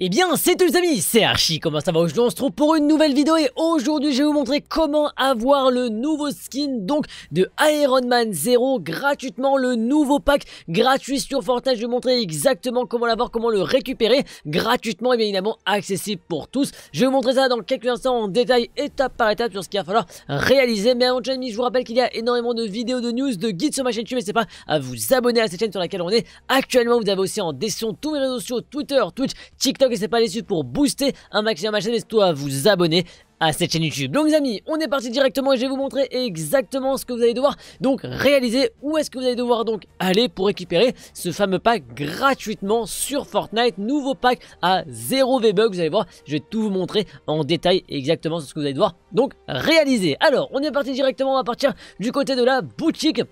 Eh bien, c'est les amis, c'est Archie, comment ça va Aujourd'hui, on se trouve pour une nouvelle vidéo et aujourd'hui, je vais vous montrer comment avoir le nouveau skin donc de Iron Man 0 gratuitement, le nouveau pack gratuit sur Fortnite. Je vais vous montrer exactement comment l'avoir, comment le récupérer gratuitement et eh bien évidemment accessible pour tous. Je vais vous montrer ça dans quelques instants en détail, étape par étape, sur ce qu'il va falloir réaliser. Mais avant de je vous rappelle qu'il y a énormément de vidéos, de news, de guides sur ma chaîne YouTube. N'hésitez pas à vous abonner à cette chaîne sur laquelle on est actuellement. Vous avez aussi en description tous mes réseaux sociaux, Twitter, Twitch, TikTok que et c'est pas suites pour booster un maximum ma chaîne, toi à vous abonner à cette chaîne YouTube. Donc les amis, on est parti directement et je vais vous montrer exactement ce que vous allez devoir donc réaliser, où est-ce que vous allez devoir donc aller pour récupérer ce fameux pack gratuitement sur Fortnite, nouveau pack à 0 V-Bucks, vous allez voir, je vais tout vous montrer en détail exactement ce que vous allez devoir donc réaliser. Alors, on est parti directement, à partir du côté de la boutique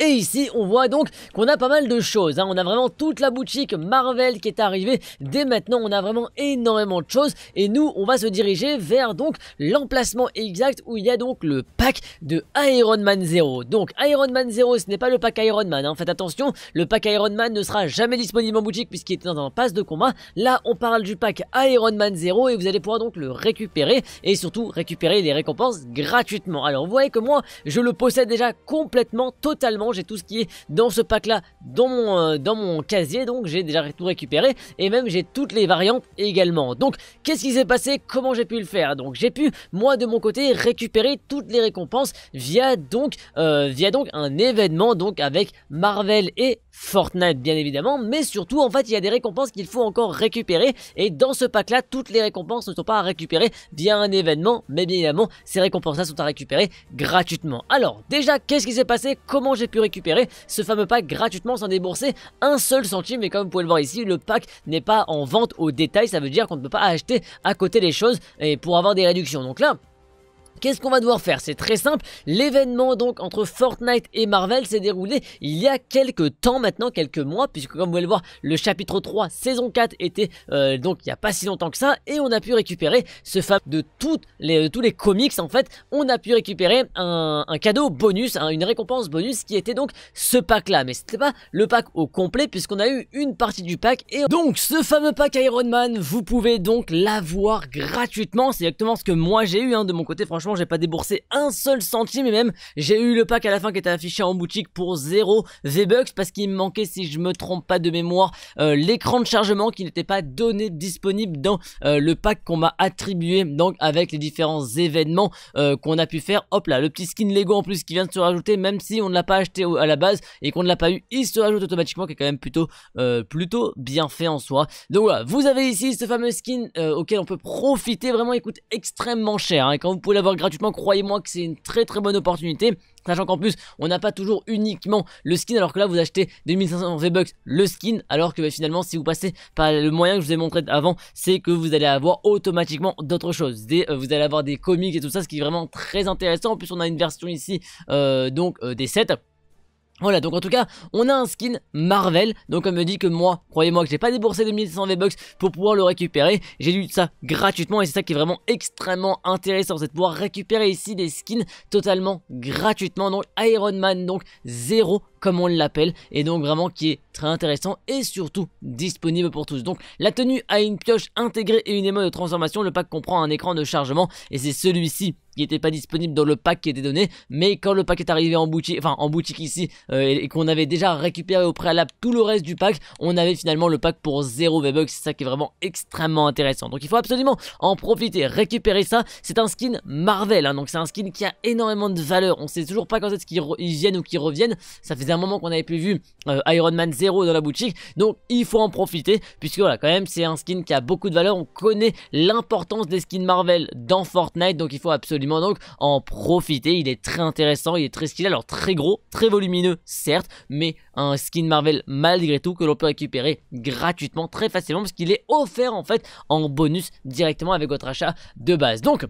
et ici, on voit donc qu'on a pas mal de choses. Hein. On a vraiment toute la boutique Marvel qui est arrivée. Dès maintenant, on a vraiment énormément de choses. Et nous, on va se diriger vers donc l'emplacement exact où il y a donc le pack de Iron Man 0. Donc Iron Man 0, ce n'est pas le pack Iron Man. En hein. Faites attention, le pack Iron Man ne sera jamais disponible en boutique puisqu'il est dans un pass de combat. Là, on parle du pack Iron Man 0 et vous allez pouvoir donc le récupérer et surtout récupérer les récompenses gratuitement. Alors, vous voyez que moi, je le possède déjà complètement, totalement j'ai tout ce qui est dans ce pack là dans mon, euh, dans mon casier donc j'ai déjà tout récupéré et même j'ai toutes les variantes également. Donc qu'est-ce qui s'est passé Comment j'ai pu le faire Donc j'ai pu moi de mon côté récupérer toutes les récompenses via donc, euh, via donc un événement donc avec Marvel et Fortnite bien évidemment mais surtout en fait il y a des récompenses qu'il faut encore récupérer et dans ce pack là toutes les récompenses ne sont pas à récupérer via un événement mais bien évidemment ces récompenses là sont à récupérer gratuitement. Alors déjà qu'est-ce qui s'est passé Comment j'ai récupérer ce fameux pack gratuitement sans débourser un seul centime. Et comme vous pouvez le voir ici, le pack n'est pas en vente au détail, ça veut dire qu'on ne peut pas acheter à côté les choses et pour avoir des réductions. Donc là, Qu'est-ce qu'on va devoir faire C'est très simple. L'événement donc entre Fortnite et Marvel s'est déroulé il y a quelques temps maintenant, quelques mois, puisque comme vous pouvez le voir, le chapitre 3 saison 4 était euh, donc il n'y a pas si longtemps que ça, et on a pu récupérer ce fameux de toutes les, euh, tous les comics en fait, on a pu récupérer un, cadeau bonus, une récompense bonus qui était donc ce pack là, mais c'était pas le pack au complet puisqu'on a eu une partie du pack et donc ce fameux pack Iron Man, vous pouvez donc l'avoir gratuitement, c'est exactement ce que moi j'ai eu hein, de mon côté franchement j'ai pas déboursé un seul centime et même j'ai eu le pack à la fin qui était affiché en boutique pour 0 V-Bucks parce qu'il me manquait, si je me trompe pas de mémoire, euh, l'écran de chargement qui n'était pas donné disponible dans euh, le pack qu'on m'a attribué, donc avec les différents événements euh, qu'on a pu faire. Hop là, le petit skin Lego en plus qui vient de se rajouter, même si on ne l'a pas acheté à la base et qu'on ne l'a pas eu, il se rajoute automatiquement, qui est quand même plutôt, plutôt bien fait en soi. Donc voilà, vous avez ici ce fameux skin auquel on peut profiter, vraiment il coûte extrêmement cher, hein, et quand vous pouvez l'avoir gratuitement, croyez-moi que c'est une très très bonne opportunité. Sachant qu'en plus, on n'a pas toujours uniquement le skin, alors que là, vous achetez 2500 V-Bucks le skin, alors que bah, finalement, si vous passez par le moyen que je vous ai montré avant, c'est que vous allez avoir automatiquement d'autres choses. Des, euh, vous allez avoir des comics et tout ça, ce qui est vraiment très intéressant. En plus, on a une version ici, euh, donc euh, des sets. Voilà, donc en tout cas, on a un skin Marvel, donc on me dit que moi, croyez-moi que j'ai pas déboursé 1800 V-Bucks pour pouvoir le récupérer, j'ai lu ça gratuitement et c'est ça qui est vraiment extrêmement intéressant, c'est de pouvoir récupérer ici des skins totalement gratuitement, donc Iron Man, donc 0 comme on l'appelle, et donc vraiment qui est très intéressant et surtout disponible pour tous. Donc la tenue a une pioche intégrée et une émo de transformation, le pack comprend un écran de chargement et c'est celui-ci qui n'était pas disponible dans le pack qui était donné, mais quand le pack est arrivé en boutique, enfin en boutique ici, euh, et, qu'on avait déjà récupéré au préalable tout le reste du pack, on avait finalement le pack pour 0 V-Bucks, c'est ça qui est vraiment extrêmement intéressant. Donc il faut absolument en profiter, récupérer ça, c'est un skin Marvel, hein. donc c'est un skin qui a énormément de valeur, on sait toujours pas quand est-ce qu'ils viennent ou qu'ils reviennent, ça faisait moment qu'on n'avait plus vu euh, Iron Man 0 dans la boutique. Donc il faut en profiter puisque voilà quand même c'est un skin qui a beaucoup de valeur. On connaît l'importance des skins Marvel dans Fortnite donc il faut absolument donc en profiter. Il est très intéressant, il est très stylé, alors très gros, très volumineux certes mais un skin Marvel malgré tout que l'on peut récupérer gratuitement très facilement parce qu'il est offert en fait en bonus directement avec votre achat de base. Donc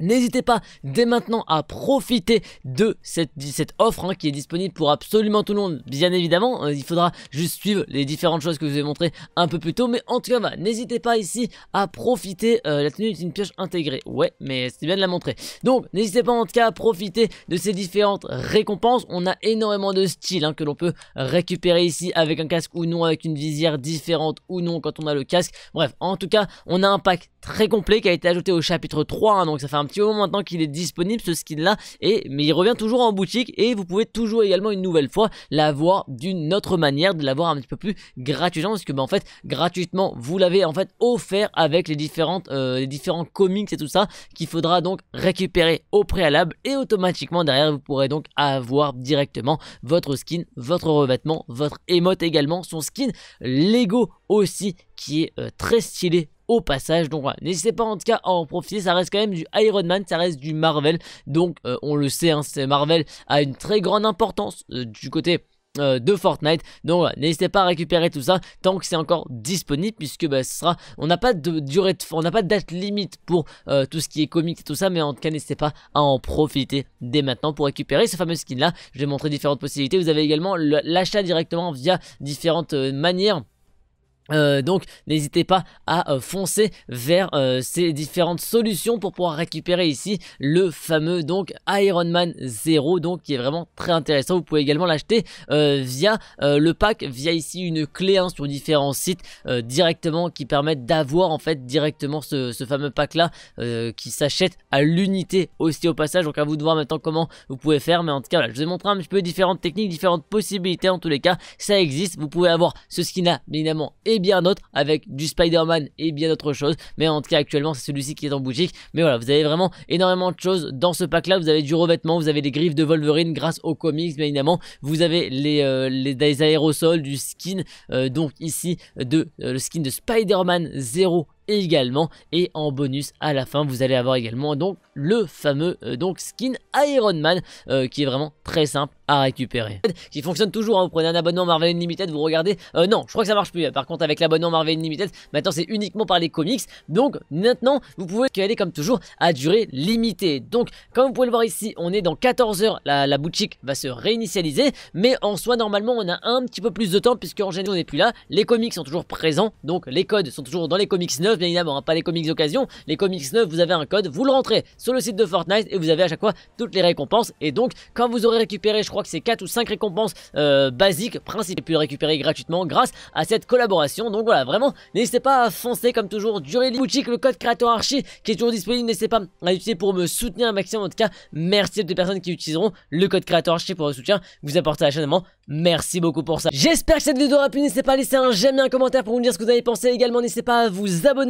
N'hésitez pas dès maintenant à profiter de cette, offre hein, qui est disponible pour absolument tout le monde, bien évidemment. Hein, il faudra juste suivre les différentes choses que je vous ai montrées un peu plus tôt. Mais en tout cas, n'hésitez pas ici à profiter. Euh, la tenue est une pioche intégrée. Ouais, mais c'était bien de la montrer. Donc, n'hésitez pas en tout cas à profiter de ces différentes récompenses. On a énormément de styles hein, que l'on peut récupérer ici avec un casque ou non, avec une visière différente ou non quand on a le casque. Bref, en tout cas, on a un pack très complet qui a été ajouté au chapitre 3. donc, ça fait un maintenant qu'il est disponible ce skin là et mais il revient toujours en boutique et vous pouvez toujours également une nouvelle fois l'avoir d'une autre manière de l'avoir un petit peu plus gratuitement parce que bah, en fait gratuitement vous l'avez en fait offert avec les différentes euh, les différents comics et tout ça qu'il faudra donc récupérer au préalable et automatiquement derrière vous pourrez donc avoir directement votre skin, votre revêtement, votre émote également, son skin Lego aussi qui est euh, très stylé au passage. Donc voilà, n'hésitez pas en tout cas à en profiter, ça reste quand même du Iron Man, ça reste du Marvel. Donc euh, on le sait, hein, c'est Marvel a une très grande importance euh, du côté euh, de Fortnite. Donc voilà, n'hésitez pas à récupérer tout ça tant que c'est encore disponible puisque bah, ce sera, on n'a pas de durée, de, on n'a pas de date limite pour tout ce qui est comics et tout ça, mais en tout cas n'hésitez pas à en profiter dès maintenant pour récupérer ce fameux skin là. Je vais montrer différentes possibilités. Vous avez également l'achat directement via différentes manières euh, donc n'hésitez pas à euh, foncer vers euh, ces différentes solutions pour pouvoir récupérer ici le fameux donc Iron Man 0 donc qui est vraiment très intéressant vous pouvez également l'acheter via le pack via ici une clé hein, sur différents sites directement qui permettent d'avoir en fait directement ce, fameux pack là qui s'achète à l'unité aussi au passage donc à vous de voir maintenant comment vous pouvez faire mais en tout cas là je vous ai montré un petit peu différentes techniques différentes possibilités en tous les cas ça existe vous pouvez avoir ce skin là évidemment et bien d'autres avec du Spider-Man et bien d'autres choses. Mais en tout cas, actuellement, c'est celui-ci qui est en boutique. Mais voilà, vous avez vraiment énormément de choses dans ce pack-là. Vous avez du revêtement, vous avez des griffes de Wolverine grâce aux comics, bien évidemment. Vous avez les, euh, aérosols, du skin, euh, donc ici, de euh, le skin de Spider-Man 0 également. Et en bonus à la fin, vous allez avoir également donc le fameux euh, donc skin Iron Man euh, qui est vraiment très simple à récupérer. Qui fonctionne toujours, hein. vous prenez un abonnement Marvel Unlimited, vous regardez, euh, non, je crois que ça marche plus. Hein. Par contre avec l'abonnement Marvel Unlimited, maintenant c'est uniquement par les comics. Donc maintenant, vous pouvez aller comme toujours à durée limitée. Donc comme vous pouvez le voir ici, on est dans 14 heures, la, la boutique va se réinitialiser, mais en soi normalement on a un petit peu plus de temps puisque en général on n'est plus là, les comics sont toujours présents, donc les codes sont toujours dans les comics neufs, bien évidemment, hein, pas les comics d'occasion. Les comics neufs, vous avez un code, vous le rentrez sur le site de Fortnite et vous avez à chaque fois toutes les récompenses. Et donc, quand vous aurez récupéré, je crois que c'est 4 ou 5 récompenses euh, basiques, principales, pu les récupérer gratuitement grâce à cette collaboration. Donc voilà, vraiment, n'hésitez pas à foncer comme toujours. les boutiques le code créateur archi qui est toujours disponible. N'hésitez pas à l'utiliser pour me soutenir un maximum. En tout cas, merci à toutes les personnes qui utiliseront le code créateur archi pour le soutien Que vous apportez à la chaîne. merci beaucoup pour ça. J'espère que cette vidéo aura plu. N'hésitez pas à laisser un j'aime et un commentaire pour me dire ce que vous avez pensé. Également, n'hésitez pas à vous abonner